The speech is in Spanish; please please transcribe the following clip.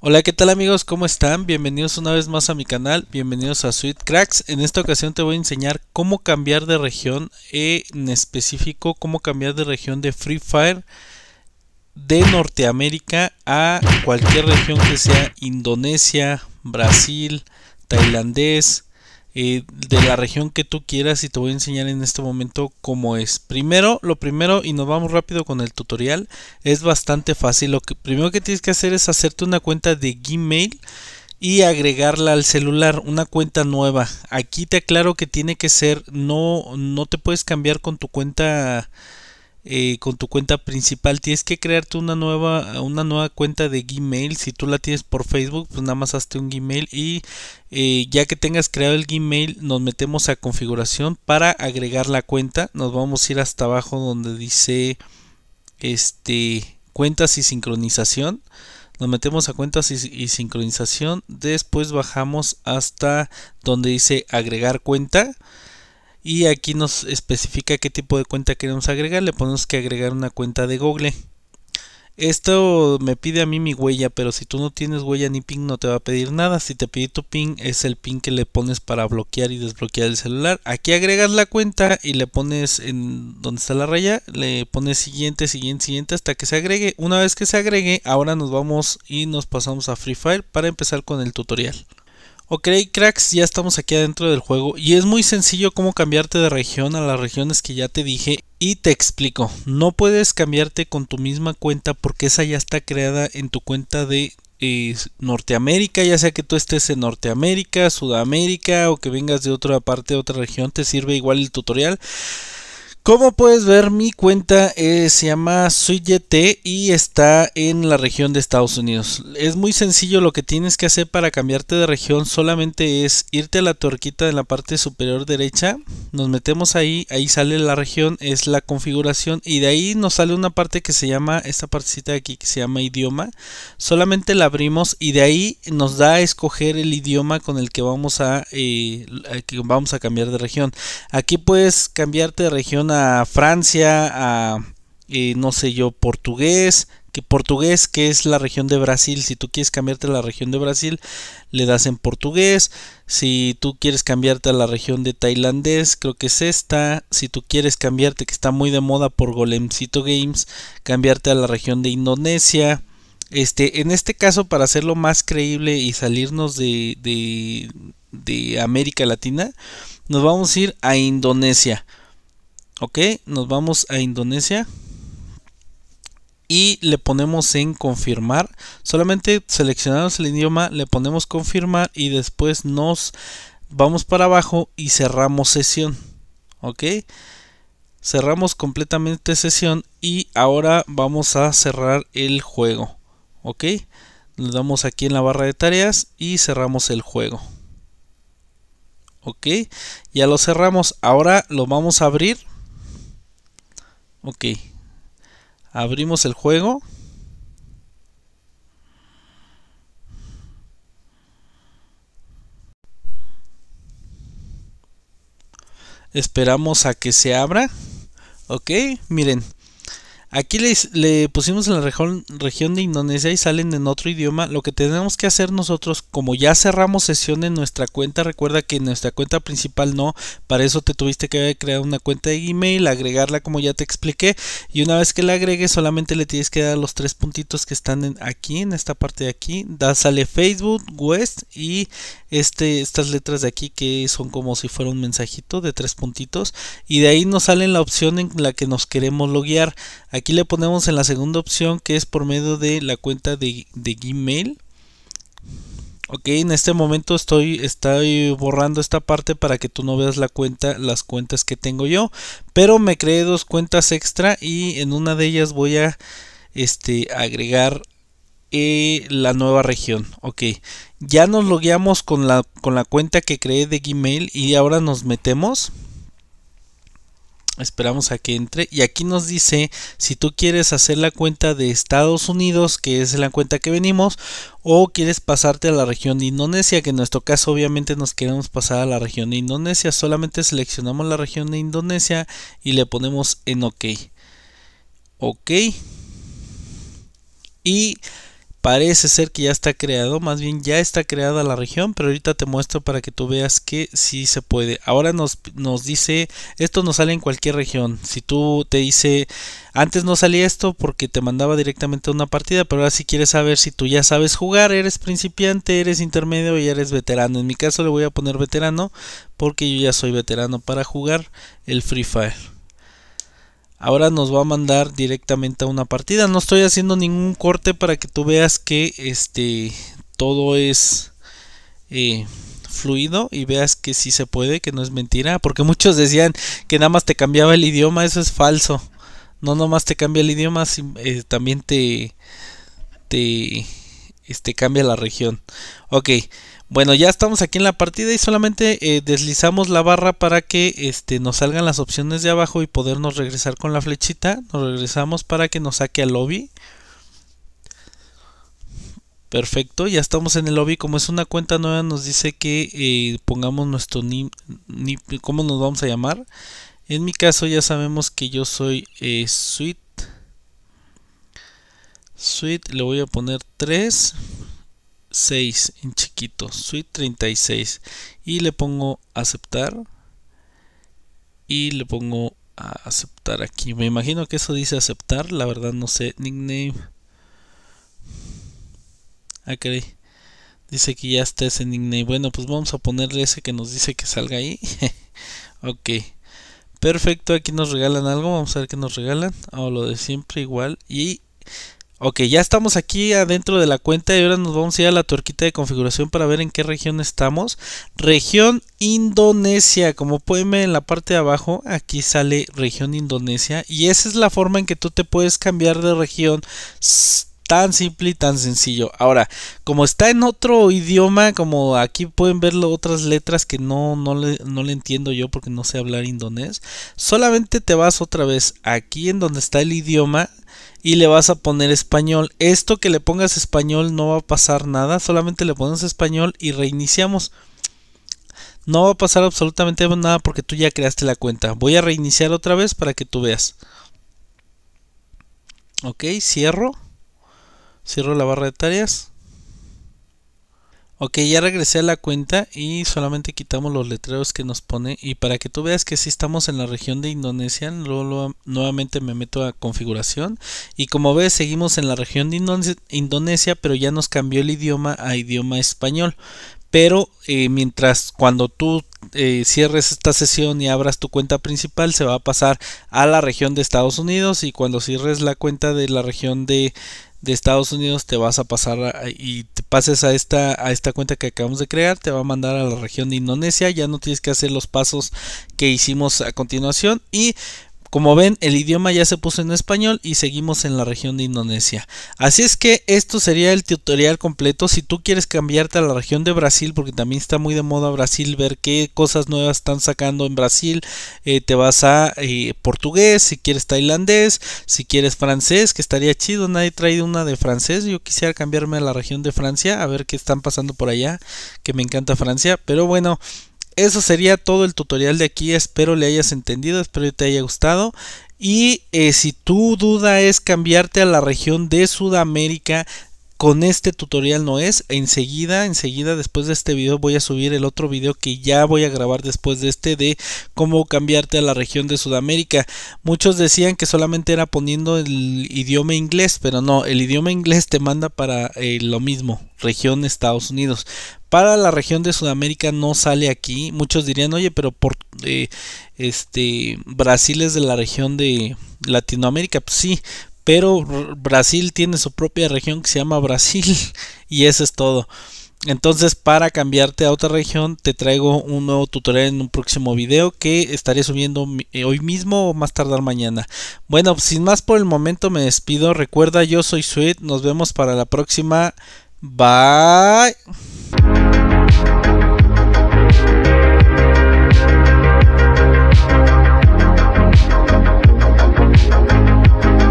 Hola, ¿qué tal amigos? ¿Cómo están? Bienvenidos una vez más a mi canal, bienvenidos a Sweet Cracks. En esta ocasión te voy a enseñar cómo cambiar de región, eh, en específico cómo cambiar de región de Free Fire de Norteamérica a cualquier región que sea Indonesia, Brasil, tailandés, de la región que tú quieras y te voy a enseñar en este momento cómo es. Primero, lo primero, y nos vamos rápido con el tutorial, es bastante fácil. Lo que, primero que tienes que hacer es hacerte una cuenta de Gmail y agregarla al celular, una cuenta nueva. Aquí te aclaro que tiene que ser, no, no te puedes cambiar con tu cuenta eh, con tu cuenta principal. Tienes que crearte una nueva, una nueva cuenta de Gmail. Si tú la tienes por Facebook, pues nada más hazte un Gmail. Y eh, ya que tengas creado el Gmail, nos metemos a configuración para agregar la cuenta. Nos vamos a ir hasta abajo donde dice este cuentas y sincronización. Nos metemos a cuentas y sincronización. Después bajamos hasta donde dice agregar cuenta y aquí nos especifica qué tipo de cuenta queremos agregar, le ponemos que agregar una cuenta de Google. Esto me pide a mí mi huella, pero si tú no tienes huella ni ping no te va a pedir nada. Si te pide tu ping es el pin que le pones para bloquear y desbloquear el celular. Aquí agregas la cuenta y le pones en donde está la raya, le pones siguiente, siguiente, siguiente hasta que se agregue. Una vez que se agregue, ahora nos vamos y nos pasamos a Free Fire para empezar con el tutorial. Ok cracks, ya estamos aquí adentro del juego y es muy sencillo cómo cambiarte de región a las regiones que ya te dije y te explico, no puedes cambiarte con tu misma cuenta porque esa ya está creada en tu cuenta de eh, Norteamérica, ya sea que tú estés en Norteamérica, Sudamérica o que vengas de otra parte, de otra región, te sirve igual el tutorial. Como puedes ver, mi cuenta eh, se llama SuyT y está en la región de Estados Unidos. Es muy sencillo lo que tienes que hacer para cambiarte de región. Solamente es irte a la torquita en la parte superior derecha. Nos metemos ahí, ahí sale la región, es la configuración. Y de ahí nos sale una parte que se llama, esta partecita de aquí que se llama idioma. Solamente la abrimos y de ahí nos da a escoger el idioma con el que vamos a, eh, que vamos a cambiar de región. Aquí puedes cambiarte de región a Francia, a eh, no sé yo, portugués, que portugués, que es la región de Brasil, si tú quieres cambiarte a la región de Brasil, le das en portugués, si tú quieres cambiarte a la región de tailandés, creo que es esta, si tú quieres cambiarte, que está muy de moda por Golemcito Games, cambiarte a la región de Indonesia, este, en este caso, para hacerlo más creíble y salirnos de, de, de América Latina, nos vamos a ir a Indonesia. Ok, nos vamos a Indonesia. Y le ponemos en confirmar. Solamente seleccionamos el idioma, le ponemos confirmar y después nos vamos para abajo y cerramos sesión. Ok, cerramos completamente sesión y ahora vamos a cerrar el juego. Ok, le damos aquí en la barra de tareas y cerramos el juego ok ya lo cerramos ahora lo vamos a abrir Ok. Abrimos el juego. Esperamos a que se abra. Ok, miren. Aquí les, le pusimos en la región, de Indonesia y salen en otro idioma. Lo que tenemos que hacer nosotros, como ya cerramos sesión en nuestra cuenta, recuerda que en nuestra cuenta principal no, para eso te tuviste que crear una cuenta de email, agregarla como ya te expliqué. Y una vez que la agregues, solamente le tienes que dar los tres puntitos que están en, aquí, en esta parte de aquí. Da, sale Facebook, West y este, estas letras de aquí que son como si fuera un mensajito de tres puntitos. Y de ahí nos sale la opción en la que nos queremos loguear. Aquí le ponemos en la segunda opción que es por medio de la cuenta de, Gmail. Ok, en este momento estoy, estoy, borrando esta parte para que tú no veas la cuenta, las cuentas que tengo yo. Pero me creé dos cuentas extra y en una de ellas voy a este, agregar eh, la nueva región. Ok, ya nos logueamos con la, con la cuenta que creé de Gmail y ahora nos metemos. Esperamos a que entre. Y aquí nos dice si tú quieres hacer la cuenta de Estados Unidos, que es la cuenta que venimos, o quieres pasarte a la región de Indonesia, que en nuestro caso obviamente nos queremos pasar a la región de Indonesia. Solamente seleccionamos la región de Indonesia y le ponemos en OK. OK. Y parece ser que ya está creado, más bien ya está creada la región, pero ahorita te muestro para que tú veas que sí se puede. Ahora nos, dice, esto nos sale en cualquier región. Si tú te dice, antes no salía esto porque te mandaba directamente una partida, pero ahora si sí quieres saber si tú ya sabes jugar, eres principiante, eres intermedio y eres veterano. En mi caso le voy a poner veterano porque yo ya soy veterano para jugar el Free Fire ahora nos va a mandar directamente a una partida. No estoy haciendo ningún corte para que tú veas que este todo es eh, fluido y veas que sí se puede, que no es mentira, porque muchos decían que nada más te cambiaba el idioma, eso es falso. No más te cambia el idioma, eh, también te te este cambia la región. Ok. Bueno, ya estamos aquí en la partida y solamente eh, deslizamos la barra para que este, nos salgan las opciones de abajo y podernos regresar con la flechita. Nos regresamos para que nos saque al lobby. Perfecto, ya estamos en el lobby. Como es una cuenta nueva, nos dice que eh, pongamos nuestro NIP, ¿cómo nos vamos a llamar? En mi caso ya sabemos que yo soy Sweet. Eh, Sweet, le voy a poner 3. 6 en chiquito, suite 36 y le pongo aceptar y le pongo a aceptar aquí. Me imagino que eso dice aceptar, la verdad no sé, nickname. Ah, Dice que ya está ese nickname. Bueno, pues vamos a ponerle ese que nos dice que salga ahí. ok. Perfecto, aquí nos regalan algo. Vamos a ver qué nos regalan. O oh, lo de siempre igual. Y Ok, ya estamos aquí adentro de la cuenta y ahora nos vamos a ir a la tuerquita de configuración para ver en qué región estamos. Región Indonesia, como pueden ver en la parte de abajo, aquí sale región Indonesia y esa es la forma en que tú te puedes cambiar de región tan simple y tan sencillo. Ahora, como está en otro idioma, como aquí pueden ver otras letras que no, no, le, no le entiendo yo porque no sé hablar indonés, solamente te vas otra vez aquí en donde está el idioma y le vas a poner español. Esto que le pongas español no va a pasar nada, solamente le pones español y reiniciamos. No va a pasar absolutamente nada porque tú ya creaste la cuenta. Voy a reiniciar otra vez para que tú veas. Ok, cierro. Cierro la barra de tareas. Ok, ya regresé a la cuenta y solamente quitamos los letreros que nos pone. Y para que tú veas que sí estamos en la región de Indonesia, luego, nuevamente me meto a configuración. Y como ves, seguimos en la región de Indonesia, pero ya nos cambió el idioma a idioma español. Pero eh, mientras cuando tú eh, cierres esta sesión y abras tu cuenta principal, se va a pasar a la región de Estados Unidos. Y cuando cierres la cuenta de la región de de Estados Unidos te vas a pasar y te pases a esta, a esta cuenta que acabamos de crear, te va a mandar a la región de Indonesia, ya no tienes que hacer los pasos que hicimos a continuación y como ven, el idioma ya se puso en español y seguimos en la región de Indonesia. Así es que esto sería el tutorial completo. Si tú quieres cambiarte a la región de Brasil, porque también está muy de moda Brasil, ver qué cosas nuevas están sacando en Brasil, eh, te vas a eh, portugués, si quieres tailandés, si quieres francés, que estaría chido. Nadie traído una de francés. Yo quisiera cambiarme a la región de Francia, a ver qué están pasando por allá, que me encanta Francia. Pero bueno eso sería todo el tutorial de aquí. Espero le hayas entendido, espero te haya gustado. Y eh, si tu duda es cambiarte a la región de Sudamérica, con este tutorial no es. Enseguida, enseguida después de este video voy a subir el otro video que ya voy a grabar después de este de cómo cambiarte a la región de Sudamérica. Muchos decían que solamente era poniendo el idioma inglés, pero no, el idioma inglés te manda para eh, lo mismo, región Estados Unidos. Para la región de Sudamérica no sale aquí. Muchos dirían, oye, pero por eh, este Brasil es de la región de Latinoamérica. Pues sí, pero Brasil tiene su propia región que se llama Brasil y eso es todo. Entonces para cambiarte a otra región te traigo un nuevo tutorial en un próximo video que estaré subiendo eh, hoy mismo o más tardar mañana. Bueno, sin más por el momento me despido. Recuerda, yo soy Sweet. Nos vemos para la próxima. Bye.